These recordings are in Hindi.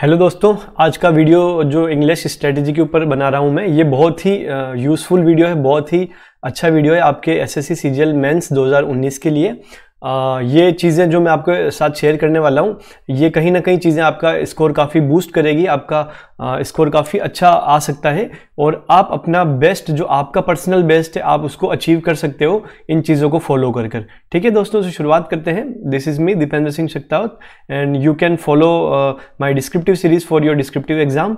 हेलो दोस्तों आज का वीडियो जो इंग्लिश स्ट्रेटजी के ऊपर बना रहा हूँ मैं ये बहुत ही यूज़फुल वीडियो है बहुत ही अच्छा वीडियो है आपके S S C C G L mains दो के लिए आ, ये चीज़ें जो मैं आपके साथ शेयर करने वाला हूँ ये कहीं ना कहीं चीज़ें आपका स्कोर काफ़ी बूस्ट करेगी आपका स्कोर काफ़ी अच्छा आ सकता है और आप अपना बेस्ट जो आपका पर्सनल बेस्ट है आप उसको अचीव कर सकते हो इन चीज़ों को फॉलो कर कर ठीक है दोस्तों से तो शुरुआत करते हैं this is me Deependra Singh Shaktawat and you can follow my descriptive series for your descriptive exam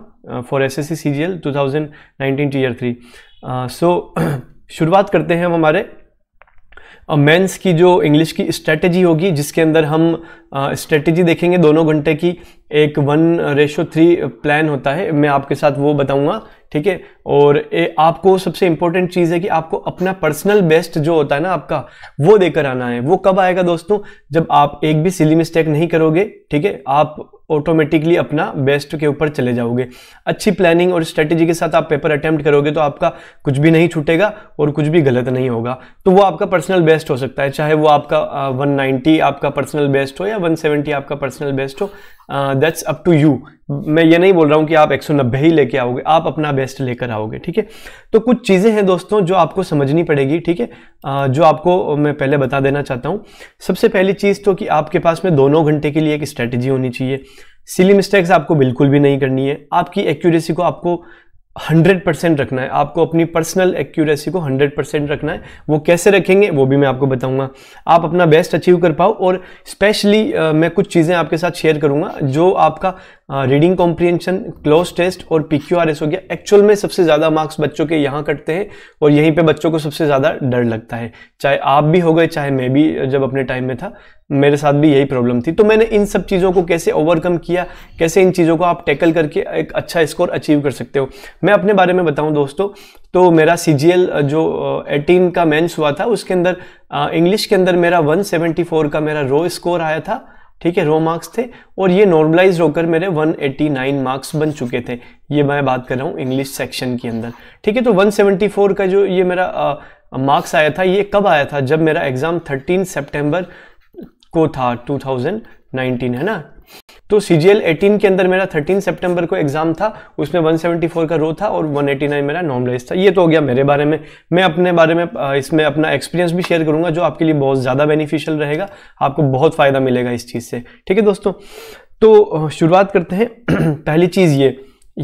for S S C C G L two thousand nineteen tier three so शुरुआत करते हैं हम हमारे मेंस की जो इंग्लिश की स्ट्रेटजी होगी जिसके अंदर हम स्ट्रेटजी देखेंगे दोनों घंटे की एक वन रेशो थ्री प्लान होता है मैं आपके साथ वो बताऊंगा ठीक है और ए, आपको सबसे इंपॉर्टेंट चीज़ है कि आपको अपना पर्सनल बेस्ट जो होता है ना आपका वो देकर आना है वो कब आएगा दोस्तों जब आप एक भी सिली मिस्टेक नहीं करोगे ठीक है आप ऑटोमेटिकली अपना बेस्ट के ऊपर चले जाओगे अच्छी प्लानिंग और स्ट्रेटेजी के साथ आप पेपर अटैम्प्ट करोगे तो आपका कुछ भी नहीं छूटेगा और कुछ भी गलत नहीं होगा तो वो आपका पर्सनल बेस्ट हो सकता है चाहे वो आपका वन नाइन्टी आपका पर्सनल बेस्ट हो या वन सेवेंटी आपका पर्सनल बेस्ट हो दैट्स अप टू यू मैं ये नहीं बोल रहा हूँ कि आप एक सौ नब्बे ही लेके आओगे आप अपना बेस्ट लेकर आओगे ठीक है तो कुछ चीज़ें हैं दोस्तों जो आपको समझनी पड़ेगी ठीक है जो आपको मैं पहले बता देना चाहता हूँ सबसे पहली चीज़ तो कि आपके पास में दोनों घंटे के लिए एक स्ट्रेटेजी होनी चाहिए सिली मिस्टेक्स आपको बिल्कुल भी नहीं करनी है आपकी एक्यूरेसी को आपको हंड्रेड परसेंट रखना है आपको अपनी पर्सनल एक्यूरेसी को हंड्रेड परसेंट रखना है वो कैसे रखेंगे वो भी मैं आपको बताऊंगा आप अपना बेस्ट अचीव कर पाओ और स्पेशली uh, मैं कुछ चीज़ें आपके साथ शेयर करूंगा जो आपका रीडिंग कॉम्प्रिहेंशन क्लोज टेस्ट और पी क्यू आर एस हो गया एक्चुअल में सबसे ज़्यादा मार्क्स बच्चों के यहाँ कटते हैं और यहीं पर बच्चों को सबसे ज़्यादा डर लगता है चाहे आप भी हो गए चाहे मैं भी जब अपने टाइम में था मेरे साथ भी यही प्रॉब्लम थी तो मैंने इन सब चीज़ों को कैसे ओवरकम किया कैसे इन चीज़ों को आप टैकल करके एक अच्छा स्कोर अचीव कर सकते हो मैं अपने बारे में बताऊं दोस्तों तो मेरा सी जो एटीन का मेंस हुआ था उसके अंदर इंग्लिश के अंदर मेरा 174 का मेरा रो स्कोर आया था ठीक है रो मार्क्स थे और ये नॉर्मलाइज होकर मेरे 189 मार्क्स बन चुके थे ये मैं बात कर रहा हूँ इंग्लिश सेक्शन के अंदर ठीक है तो 174 का जो ये मेरा मार्क्स आया था ये कब आया था जब मेरा एग्ज़ाम 13 सितंबर को था 2019 है ना तो सीजीएल 18 के अंदर मेरा 13 सितंबर को एग्जाम था उसमें 174 का रो था और 189 मेरा नॉर्मलाइज था ये तो हो गया मेरे बारे में मैं अपने बारे में इसमें अपना एक्सपीरियंस भी शेयर करूंगा जो आपके लिए बहुत ज़्यादा बेनिफिशियल रहेगा आपको बहुत फ़ायदा मिलेगा इस चीज़ से ठीक है दोस्तों तो शुरुआत करते हैं पहली चीज़ ये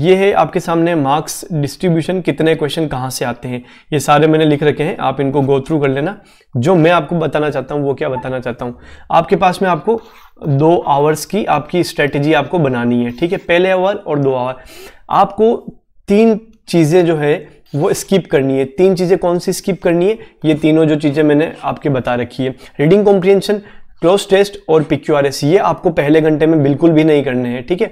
ये है आपके सामने मार्क्स डिस्ट्रीब्यूशन कितने क्वेश्चन कहाँ से आते हैं ये सारे मैंने लिख रखे हैं आप इनको गो थ्रू कर लेना जो मैं आपको बताना चाहता हूँ वो क्या बताना चाहता हूँ आपके पास में आपको दो आवर्स की आपकी स्ट्रेटेजी आपको बनानी है ठीक है पहले आवर और दो आवर आपको तीन चीज़ें जो है वो स्किप करनी है तीन चीज़ें कौन सी स्किप करनी है ये तीनों जो चीज़ें मैंने आपके बता रखी है रीडिंग कॉम्प्रियशन क्लोज टेस्ट और पी क्यू आर एस ये आपको पहले घंटे में बिल्कुल भी नहीं करने हैं ठीक है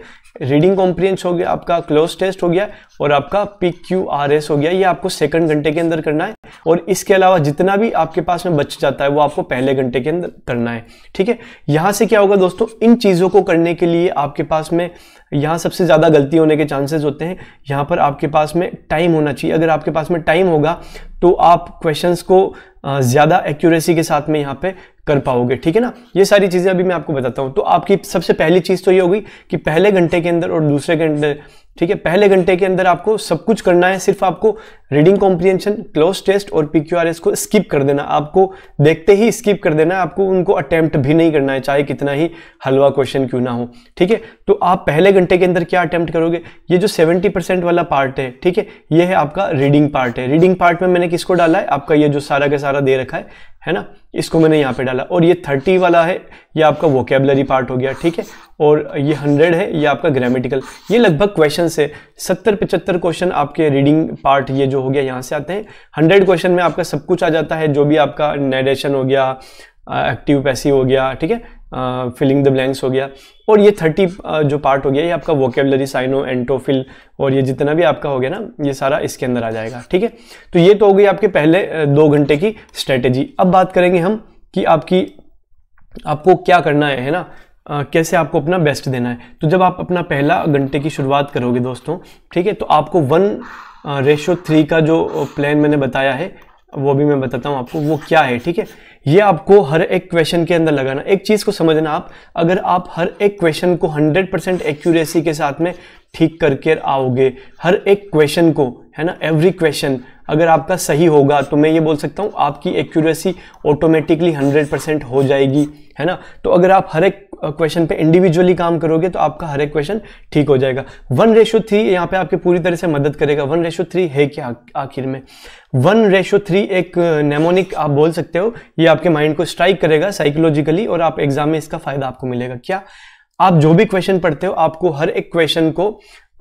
रीडिंग कॉम्प्रिहेंस हो गया आपका क्लोज टेस्ट हो गया और आपका पी क्यू आर एस हो गया ये आपको सेकंड घंटे के अंदर करना है और इसके अलावा जितना भी आपके पास में बच जाता है वो आपको पहले घंटे के अंदर करना है ठीक है यहाँ से क्या होगा दोस्तों इन चीज़ों को करने के लिए आपके पास में यहाँ सबसे ज़्यादा गलती होने के चांसेस होते हैं यहाँ पर आपके पास में टाइम होना चाहिए अगर आपके पास में टाइम होगा तो आप क्वेश्चंस को ज़्यादा एक्यूरेसी के साथ में यहाँ पे कर पाओगे ठीक है ना ये सारी चीज़ें अभी मैं आपको बताता हूँ तो आपकी सबसे पहली चीज़ तो ये होगी कि पहले घंटे के अंदर और दूसरे घंटे ठीक है पहले घंटे के अंदर आपको सब कुछ करना है सिर्फ आपको रीडिंग कॉम्प्रिहेंशन क्लोज टेस्ट और पीक्यूआरएस को स्किप कर देना आपको देखते ही स्किप कर देना है आपको उनको अटैम्प्ट भी नहीं करना है चाहे कितना ही हलवा क्वेश्चन क्यों ना हो ठीक है तो आप पहले घंटे के अंदर क्या अटैम्प्ट करोगे ये जो 70 परसेंट वाला पार्ट है ठीक है ये है आपका रीडिंग पार्ट है रीडिंग पार्ट में मैंने किसको डाला है आपका ये जो सारा का सारा दे रखा है है ना इसको मैंने यहाँ पे डाला और ये थर्टी वाला है ये आपका वोकेबलरी पार्ट हो गया ठीक है और ये हंड्रेड है ये आपका ग्रामेटिकल ये लगभग क्वेश्चन है सत्तर पचहत्तर क्वेश्चन आपके रीडिंग पार्ट ये जो हो गया यहाँ से आते हैं हंड्रेड क्वेश्चन में आपका सब कुछ आ जाता है जो भी आपका नेडेशन हो गया एक्टिव पैसिव हो गया ठीक है फिलिंग द ब्लैंक्स हो गया और ये थर्टी uh, जो पार्ट हो गया ये आपका वोकेबलरी साइनो एंटोफिल और ये जितना भी आपका हो गया ना ये सारा इसके अंदर आ जाएगा ठीक है तो ये तो हो गई आपके पहले दो घंटे की स्ट्रेटेजी अब बात करेंगे हम कि आपकी आपको क्या करना है है ना Uh, कैसे आपको अपना बेस्ट देना है तो जब आप अपना पहला घंटे की शुरुआत करोगे दोस्तों ठीक है तो आपको वन रेशो थ्री का जो प्लान मैंने बताया है वो भी मैं बताता हूँ आपको वो क्या है ठीक है ये आपको हर एक क्वेश्चन के अंदर लगाना एक चीज़ को समझना आप अगर आप हर एक क्वेश्चन को 100 परसेंट एक्यूरेसी के साथ में ठीक करके आओगे हर एक क्वेश्चन को है ना एवरी क्वेश्चन अगर आपका सही होगा तो मैं ये बोल सकता हूँ आपकी एक्यूरेसी ऑटोमेटिकली 100% हो जाएगी है ना तो अगर आप हर एक क्वेश्चन पे इंडिविजुअली काम करोगे तो आपका हर एक क्वेश्चन ठीक हो जाएगा वन रेशो थ्री यहाँ पे आपकी पूरी तरह से मदद करेगा वन रेशो थ्री है क्या आखिर में वन रेशो थ्री एक नेमोनिक आप बोल सकते हो ये आपके माइंड को स्ट्राइक करेगा साइकोलॉजिकली और आप एग्जाम में इसका फायदा आपको मिलेगा क्या आप जो भी क्वेश्चन पढ़ते हो आपको हर एक क्वेश्चन को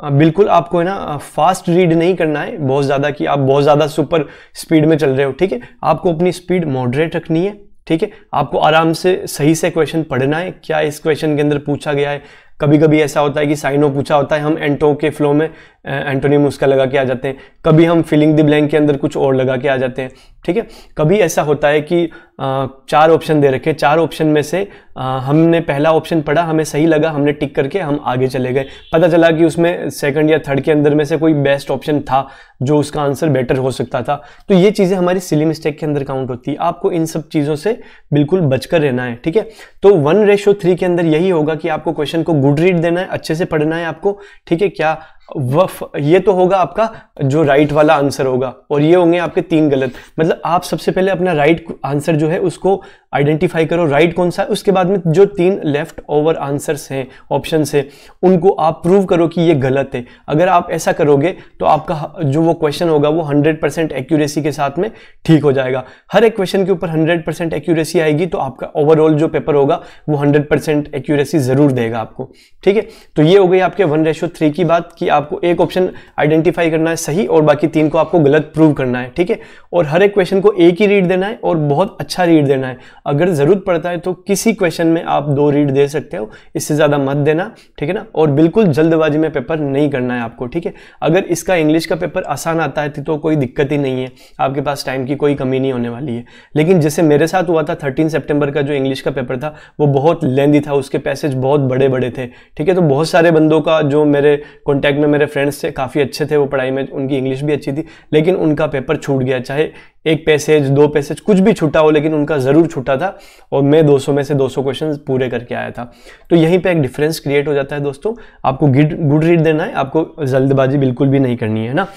बिल्कुल आपको है ना फास्ट रीड नहीं करना है बहुत ज़्यादा कि आप बहुत ज़्यादा सुपर स्पीड में चल रहे हो ठीक है आपको अपनी स्पीड मॉडरेट रखनी है ठीक है आपको आराम से सही से क्वेश्चन पढ़ना है क्या इस क्वेश्चन के अंदर पूछा गया है कभी कभी ऐसा होता है कि साइनो पूछा होता है हम एंटो के फ्लो में एंटोनियम उसका लगा के आ जाते हैं कभी हम फिलिंग द ब्लैंक के अंदर कुछ और लगा के आ जाते हैं ठीक है कभी ऐसा होता है कि चार ऑप्शन दे रखे चार ऑप्शन में से हमने पहला ऑप्शन पढ़ा हमें सही लगा हमने टिक करके हम आगे चले गए पता चला कि उसमें सेकंड या थर्ड के अंदर में से कोई बेस्ट ऑप्शन था जो उसका आंसर बेटर हो सकता था तो ये चीज़ें हमारी सिली मिस्टेक के अंदर काउंट होती है आपको इन सब चीज़ों से बिल्कुल बचकर रहना है ठीक है तो वन रेशो थ्री के अंदर यही होगा कि आपको क्वेश्चन को गुड रीड देना है अच्छे से पढ़ना है आपको ठीक है क्या वफ ये तो होगा आपका जो राइट वाला आंसर होगा और ये होंगे आपके तीन गलत मतलब आप सबसे पहले अपना राइट आंसर जो है उसको आइडेंटिफाई करो राइट कौन सा उसके बाद में जो तीन लेफ्ट ओवर आंसर्स हैं ऑप्शन हैं उनको आप प्रूव करो कि ये गलत है अगर आप ऐसा करोगे तो आपका जो वो क्वेश्चन होगा वो हंड्रेड एक्यूरेसी के साथ में ठीक हो जाएगा हर एक क्वेश्चन के ऊपर हंड्रेड एक्यूरेसी आएगी तो आपका ओवरऑल जो पेपर होगा वो हंड्रेड एक्यूरेसी ज़रूर देगा आपको ठीक है तो ये हो गई आपके वन रेशो थ्री की बात कि आप आपको एक ऑप्शन आइडेंटिफाई करना है सही और बाकी तीन को आपको गलत प्रूव करना है ठीक है और हर एक क्वेश्चन को एक ही रीड देना है और बहुत अच्छा रीड देना है अगर ज़रूरत पड़ता है तो किसी क्वेश्चन में आप दो रीड दे सकते हो इससे ज़्यादा मत देना ठीक है ना और बिल्कुल जल्दबाजी में पेपर नहीं करना है आपको ठीक है अगर इसका इंग्लिश का पेपर आसान आता है तो कोई दिक्कत ही नहीं है आपके पास टाइम की कोई कमी नहीं होने वाली है लेकिन जैसे मेरे साथ हुआ था थर्टीन सेप्टेम्बर का जो इंग्लिश का पेपर था वो बहुत लेंदी था उसके पैसेज बहुत बड़े बड़े थे ठीक है तो बहुत सारे बंदों का जो मेरे कॉन्टैक्ट में मेरे फ्रेंड्स थे काफ़ी अच्छे थे वो पढ़ाई में उनकी इंग्लिश भी अच्छी थी लेकिन उनका पेपर छूट गया चाहे एक पैसेज दो पैसेज कुछ भी छूटा हो लेकिन उनका ज़रूर छूटा था और मैं 200 में से 200 सौ क्वेश्चन पूरे करके आया था तो यहीं पे एक डिफरेंस क्रिएट हो जाता है दोस्तों आपको गिड गुड रीड देना है आपको जल्दबाजी बिल्कुल भी नहीं करनी है ना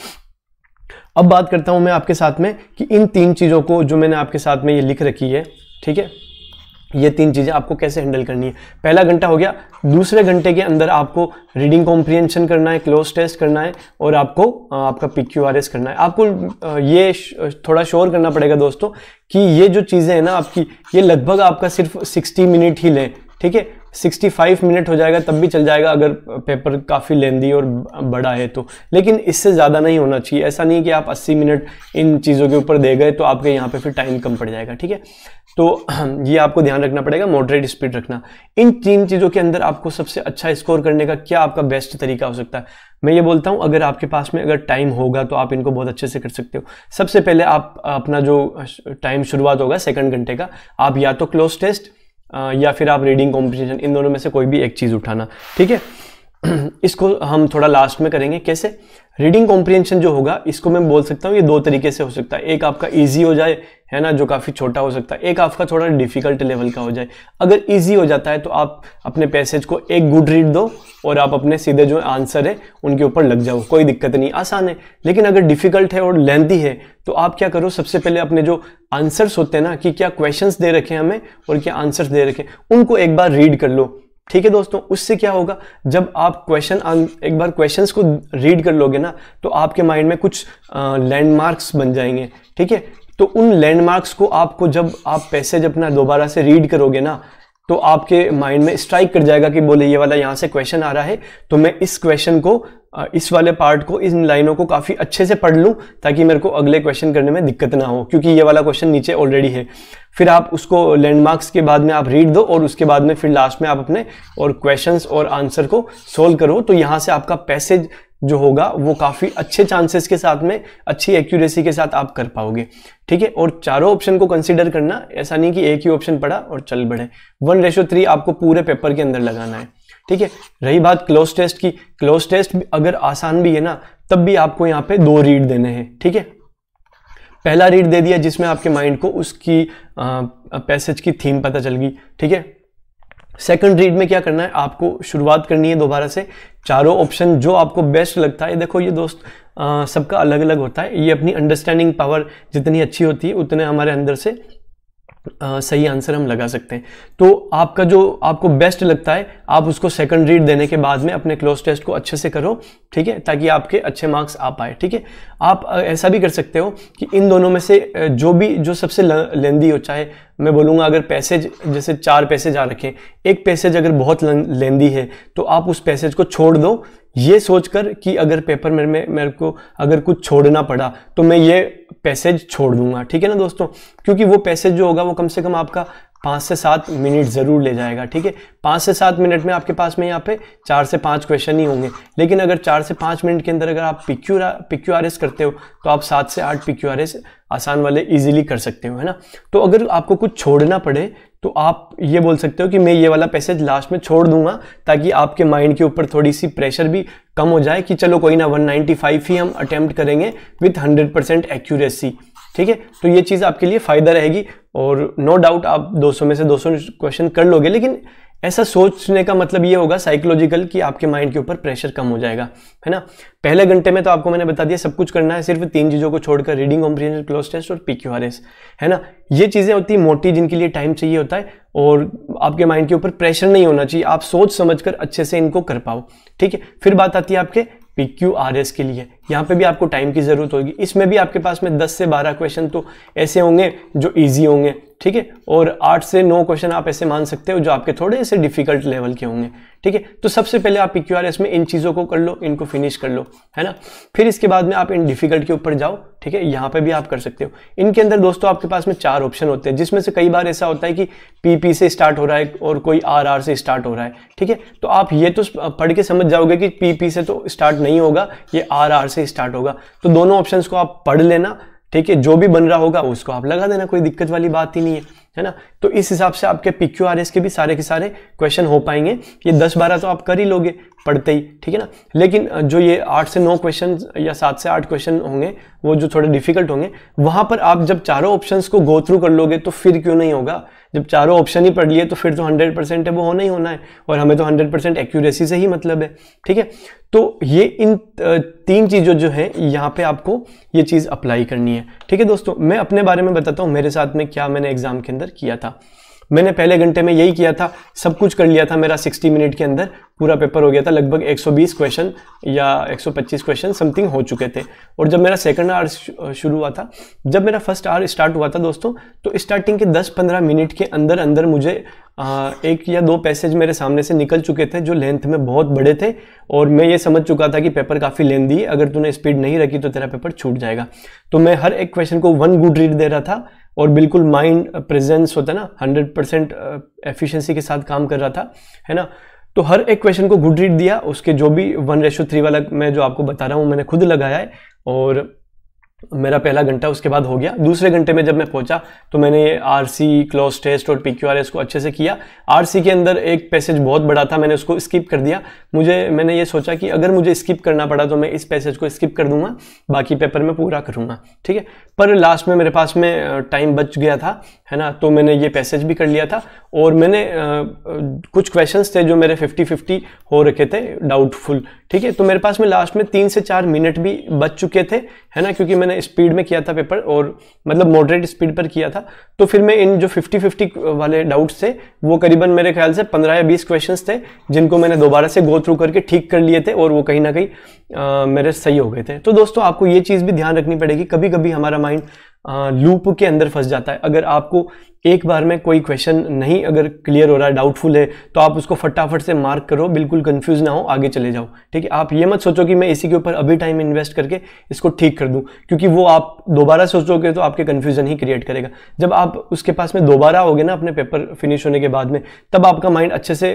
अब बात करता हूँ मैं आपके साथ में कि इन तीन चीज़ों को जो मैंने आपके साथ में ये लिख रखी है ठीक है ये तीन चीज़ें आपको कैसे हैंडल करनी है पहला घंटा हो गया दूसरे घंटे के अंदर आपको रीडिंग कॉम्प्रीहेंशन करना है क्लोज टेस्ट करना है और आपको आपका पी क्यू आर एस करना है आपको ये थोड़ा शोर करना पड़ेगा दोस्तों कि ये जो चीज़ें हैं ना आपकी ये लगभग आपका सिर्फ 60 मिनट ही लें ठीक है 65 मिनट हो जाएगा तब भी चल जाएगा अगर पेपर काफ़ी लेंदी और बड़ा है तो लेकिन इससे ज़्यादा नहीं होना चाहिए ऐसा नहीं कि आप 80 मिनट इन चीज़ों के ऊपर दे गए तो आपके यहाँ पे फिर टाइम कम पड़ जाएगा ठीक है तो ये आपको ध्यान रखना पड़ेगा मॉडरेट स्पीड रखना इन तीन चीज़ों के अंदर आपको सबसे अच्छा स्कोर करने का क्या आपका बेस्ट तरीका हो सकता है मैं ये बोलता हूँ अगर आपके पास में अगर टाइम होगा तो आप इनको बहुत अच्छे से कर सकते हो सबसे पहले आप अपना जो टाइम शुरुआत होगा सेकंड घंटे का आप या तो क्लोज टेस्ट या फिर आप रीडिंग कॉम्पिटिशन इन दोनों में से कोई भी एक चीज़ उठाना ठीक है इसको हम थोड़ा लास्ट में करेंगे कैसे रीडिंग कॉम्प्रिहेंशन जो होगा इसको मैं बोल सकता हूँ ये दो तरीके से हो सकता है एक आपका इजी हो जाए है ना जो काफ़ी छोटा हो सकता है एक आपका थोड़ा डिफिकल्ट लेवल का हो जाए अगर इजी हो जाता है तो आप अपने पैसेज को एक गुड रीड दो और आप अपने सीधे जो आंसर है उनके ऊपर लग जाओ कोई दिक्कत नहीं आसान है लेकिन अगर डिफिकल्ट है और लेंथी है तो आप क्या करो सबसे पहले अपने जो आंसर्स होते हैं ना कि क्या क्वेश्चंस दे रखे हैं हमें और क्या आंसर्स दे रखे हैं उनको एक बार रीड कर लो ठीक है दोस्तों उससे क्या होगा जब आप क्वेश्चन एक बार क्वेश्चंस को रीड कर लोगे ना तो आपके माइंड में कुछ लैंडमार्क्स बन जाएंगे ठीक है तो उन लैंडमार्क्स को आपको जब आप पैसेज अपना दोबारा से रीड करोगे ना तो आपके माइंड में स्ट्राइक कर जाएगा कि बोले ये वाला यहाँ से क्वेश्चन आ रहा है तो मैं इस क्वेश्चन को इस वाले पार्ट को इन लाइनों को काफ़ी अच्छे से पढ़ लूँ ताकि मेरे को अगले क्वेश्चन करने में दिक्कत ना हो क्योंकि ये वाला क्वेश्चन नीचे ऑलरेडी है फिर आप उसको लैंडमार्क्स के बाद में आप रीड दो और उसके बाद में फिर लास्ट में आप अपने और क्वेश्चन और आंसर को सोल्व करो तो यहाँ से आपका पैसेज जो होगा वो काफ़ी अच्छे चांसेस के साथ में अच्छी एक्यूरेसी के साथ आप कर पाओगे ठीक है और चारों ऑप्शन को कंसिडर करना ऐसा नहीं कि एक ही ऑप्शन पढ़ा और चल बढ़े वन रेशो थ्री आपको पूरे पेपर के अंदर लगाना है ठीक है रही बात क्लोज टेस्ट की क्लोज टेस्ट अगर आसान भी है ना तब भी आपको यहाँ पे दो रीड देने हैं ठीक है पहला रीड दे दिया जिसमें आपके माइंड को उसकी पैसेज की थीम पता चल गई ठीक है सेकंड रीड में क्या करना है आपको शुरुआत करनी है दोबारा से चारों ऑप्शन जो आपको बेस्ट लगता है देखो ये दोस्त सबका अलग अलग होता है ये अपनी अंडरस्टैंडिंग पावर जितनी अच्छी होती है उतने हमारे अंदर से आ, सही आंसर हम लगा सकते हैं तो आपका जो आपको बेस्ट लगता है आप उसको सेकंड रीड देने के बाद में अपने क्लोज टेस्ट को अच्छे से करो ठीक है ताकि आपके अच्छे मार्क्स आ पाए ठीक है आप ऐसा भी कर सकते हो कि इन दोनों में से जो भी जो सबसे लेंदी हो चाहे मैं बोलूँगा अगर पैसेज जैसे चार पैसेज आ रखें एक पैसेज अगर बहुत लेंदी है तो आप उस पैसेज को छोड़ दो ये सोचकर कि अगर पेपर में मेरे को अगर कुछ छोड़ना पड़ा तो मैं ये पैसेज छोड़ दूंगा ठीक है ना दोस्तों क्योंकि वो पैसेज जो होगा वो कम से कम आपका पाँच से सात मिनट ज़रूर ले जाएगा ठीक है पाँच से सात मिनट में आपके पास में यहाँ पे चार से पाँच क्वेश्चन ही होंगे लेकिन अगर चार से पाँच मिनट के अंदर अगर आप पी क्यू आर एस करते हो तो आप सात से आठ पी आर एस आसान वाले इजीली कर सकते हो है ना तो अगर आपको कुछ छोड़ना पड़े तो आप ये बोल सकते हो कि मैं ये वाला पैसेज लास्ट में छोड़ दूंगा ताकि आपके माइंड के ऊपर थोड़ी सी प्रेशर भी कम हो जाए कि चलो कोई ना 195 ही हम अटैम्प्ट करेंगे विथ 100% एक्यूरेसी ठीक है तो ये चीज़ आपके लिए फ़ायदा रहेगी और नो no डाउट आप 200 में से 200 क्वेश्चन कर लोगे लेकिन ऐसा सोचने का मतलब ये होगा साइकोलॉजिकल कि आपके माइंड के ऊपर प्रेशर कम हो जाएगा है ना पहले घंटे में तो आपको मैंने बता दिया सब कुछ करना है सिर्फ तीन चीज़ों को छोड़कर रीडिंग कॉम्प्रीहेंशन क्लोज टेस्ट और पी क्यू आर एस है ना ये चीज़ें होती मोटी जिनके लिए टाइम चाहिए होता है और आपके माइंड के ऊपर प्रेशर नहीं होना चाहिए आप सोच समझ कर अच्छे से इनको कर पाओ ठीक है फिर बात आती है आपके पी क्यू आर एस के लिए यहाँ पे भी आपको टाइम की ज़रूरत होगी इसमें भी आपके पास में 10 से 12 क्वेश्चन तो ऐसे होंगे जो इजी होंगे ठीक है और 8 से 9 क्वेश्चन आप ऐसे मान सकते हो जो आपके थोड़े ऐसे डिफिकल्ट लेवल के होंगे ठीक है तो सबसे पहले आप आर में इन चीज़ों को कर लो इनको फिनिश कर लो है ना फिर इसके बाद में आप इन डिफिकल्ट के ऊपर जाओ ठीक है यहाँ पे भी आप कर सकते हो इनके अंदर दोस्तों आपके पास में चार ऑप्शन होते हैं जिसमें से कई बार ऐसा होता है कि पी पी से स्टार्ट हो रहा है और कोई आर आर से स्टार्ट हो रहा है ठीक है तो आप ये तो पढ़ के समझ जाओगे कि पी पी से तो स्टार्ट नहीं होगा ये आर आर से ही स्टार्ट होगा तो दोनों ऑप्शंस को आप पढ़ लेना ठीक है जो भी बन रहा होगा उसको आप लगा देना कोई दिक्कत वाली बात ही नहीं है है ना तो इस हिसाब से आपके पी क्यू आर एस के भी सारे के सारे क्वेश्चन हो पाएंगे ये दस बारह तो आप कर ही लोगे पढ़ते ही ठीक है ना लेकिन जो ये आठ से नौ क्वेश्चन या सात से आठ क्वेश्चन होंगे वो जो थोड़े डिफिकल्ट होंगे वहाँ पर आप जब चारों ऑप्शंस को गो थ्रू कर लोगे तो फिर क्यों नहीं होगा जब चारों ऑप्शन ही पढ़ लिए तो फिर तो हंड्रेड परसेंट है वो होना ही होना है और हमें तो हंड्रेड परसेंट एक्यूरेसी से ही मतलब है ठीक है तो ये इन तीन चीज़ों जो है यहाँ पे आपको ये चीज़ अप्लाई करनी है ठीक है दोस्तों मैं अपने बारे में बताता हूँ मेरे साथ में क्या मैंने एग्जाम के अंदर अंदर किया था मैंने पहले घंटे में यही किया था सब कुछ कर लिया था मेरा 60 मिनट के अंदर पूरा पेपर हो गया था लगभग 120 क्वेश्चन या 125 क्वेश्चन समथिंग हो चुके थे और जब मेरा सेकंड आर शुरू हुआ था जब मेरा फर्स्ट आर स्टार्ट हुआ था दोस्तों तो स्टार्टिंग के 10-15 मिनट के अंदर अंदर मुझे एक या दो पैसेज मेरे सामने से निकल चुके थे जो लेंथ में बहुत बड़े थे और मैं ये समझ चुका था कि पेपर काफ़ी लेंदी है अगर तूने स्पीड नहीं रखी तो तेरा पेपर छूट जाएगा तो मैं हर एक क्वेश्चन को वन गुड रीड दे रहा था और बिल्कुल माइंड प्रेजेंस uh, होता है ना हंड्रेड परसेंट एफिशेंसी के साथ काम कर रहा था है ना तो हर एक क्वेश्चन को गुड रीड दिया उसके जो भी वन रेशो थ्री वाला मैं जो आपको बता रहा हूँ मैंने खुद लगाया है और मेरा पहला घंटा उसके बाद हो गया दूसरे घंटे में जब मैं पहुंचा तो मैंने आर सी क्लोज टेस्ट और पी क्यू आर एस को अच्छे से किया आर सी के अंदर एक पैसेज बहुत बड़ा था मैंने उसको स्किप कर दिया मुझे मैंने ये सोचा कि अगर मुझे स्किप करना पड़ा तो मैं इस पैसेज को स्किप कर दूंगा बाकी पेपर में पूरा करूँगा ठीक है पर लास्ट में मेरे पास में टाइम बच गया था है ना तो मैंने ये पैसेज भी कर लिया था और मैंने कुछ क्वेश्चंस थे जो मेरे 50-50 हो रखे थे डाउटफुल ठीक है तो मेरे पास में लास्ट में तीन से चार मिनट भी बच चुके थे है ना क्योंकि मैंने मैंने स्पीड में किया था पेपर और मतलब मॉडरेट स्पीड पर किया था तो फिर मैं इन जो 50-50 वाले डाउट्स थे वो करीबन मेरे ख्याल से 15 या 20 क्वेश्चंस थे जिनको मैंने दोबारा से गो थ्रू करके ठीक कर लिए थे और वो कहीं ना कहीं मेरे सही हो गए थे तो दोस्तों आपको ये चीज़ भी ध्यान रखनी पड़ेगी कभी कभी हमारा माइंड लूप के अंदर फंस जाता है अगर आपको एक बार में कोई क्वेश्चन नहीं अगर क्लियर हो रहा है डाउटफुल है तो आप उसको फटाफट से मार्क करो बिल्कुल कंफ्यूज ना हो आगे चले जाओ ठीक है आप ये मत सोचो कि मैं इसी के ऊपर अभी टाइम इन्वेस्ट करके इसको ठीक कर दूँ क्योंकि वो आप दोबारा सोचोगे तो आपके कन्फ्यूजन ही क्रिएट करेगा जब आप उसके पास में दोबारा होगे ना अपने पेपर फिनिश होने के बाद में तब आपका माइंड अच्छे से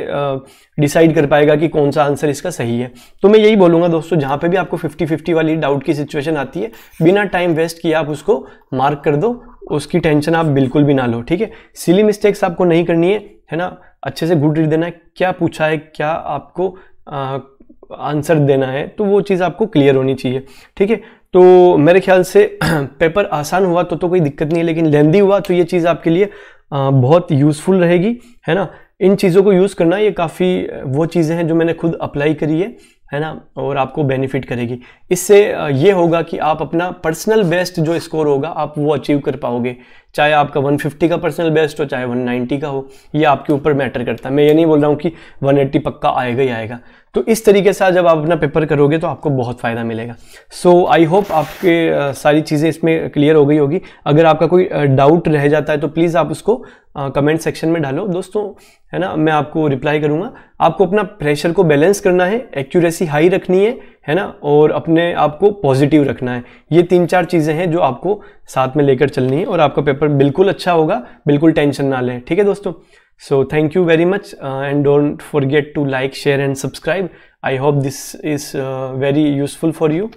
डिसाइड कर पाएगा कि कौन सा आंसर इसका सही है तो मैं यही बोलूंगा दोस्तों जहाँ पर भी आपको फिफ्टी फिफ्टी वाली डाउट की सिचुएशन आती है बिना टाइम वेस्ट किए आप उसको मार्क कर दो उसकी टेंशन आप बिल्कुल भी ना लो ठीक है सिली मिस्टेक्स आपको नहीं करनी है है ना अच्छे से गुड रीड देना है क्या पूछा है क्या आपको आ, आंसर देना है तो वो चीज़ आपको क्लियर होनी चाहिए ठीक है तो मेरे ख्याल से पेपर आसान हुआ तो तो कोई दिक्कत नहीं है लेकिन लेंदी हुआ तो ये चीज़ आपके लिए आ, बहुत यूज़फुल रहेगी है ना इन चीज़ों को यूज़ करना ये काफ़ी वो चीज़ें हैं जो मैंने खुद अप्लाई करी है है ना और आपको बेनिफिट करेगी इससे ये होगा कि आप अपना पर्सनल बेस्ट जो स्कोर होगा आप वो अचीव कर पाओगे चाहे आपका 150 का पर्सनल बेस्ट हो चाहे 190 का हो ये आपके ऊपर मैटर करता है मैं ये नहीं बोल रहा हूँ कि 180 पक्का आएगा ही आएगा तो इस तरीके से जब आप अपना पेपर करोगे तो आपको बहुत फ़ायदा मिलेगा सो आई होप आपके सारी चीज़ें इसमें क्लियर हो गई होगी अगर आपका कोई डाउट रह जाता है तो प्लीज़ आप उसको कमेंट सेक्शन में डालो दोस्तों है ना मैं आपको रिप्लाई करूँगा आपको अपना प्रेशर को बैलेंस करना है एक्यूरेसी हाई रखनी है है ना और अपने आप को पॉजिटिव रखना है ये तीन चार चीज़ें हैं जो आपको साथ में लेकर चलनी है और आपका पेपर बिल्कुल अच्छा होगा बिल्कुल टेंशन ना लें ठीक है दोस्तों so thank you very much and don't forget to like share and subscribe I hope this is very useful for you